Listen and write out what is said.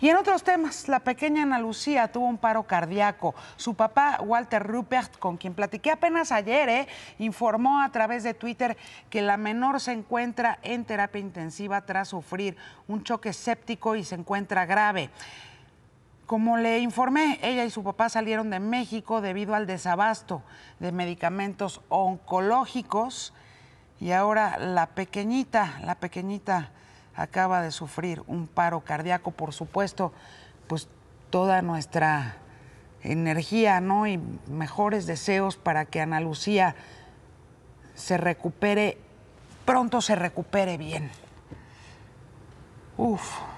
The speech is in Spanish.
Y en otros temas, la pequeña Ana Lucía tuvo un paro cardíaco. Su papá, Walter Rupert, con quien platiqué apenas ayer, eh, informó a través de Twitter que la menor se encuentra en terapia intensiva tras sufrir un choque séptico y se encuentra grave. Como le informé, ella y su papá salieron de México debido al desabasto de medicamentos oncológicos y ahora la pequeñita, la pequeñita acaba de sufrir un paro cardíaco, por supuesto, pues toda nuestra energía, ¿no? Y mejores deseos para que Ana Lucía se recupere, pronto se recupere bien. Uf.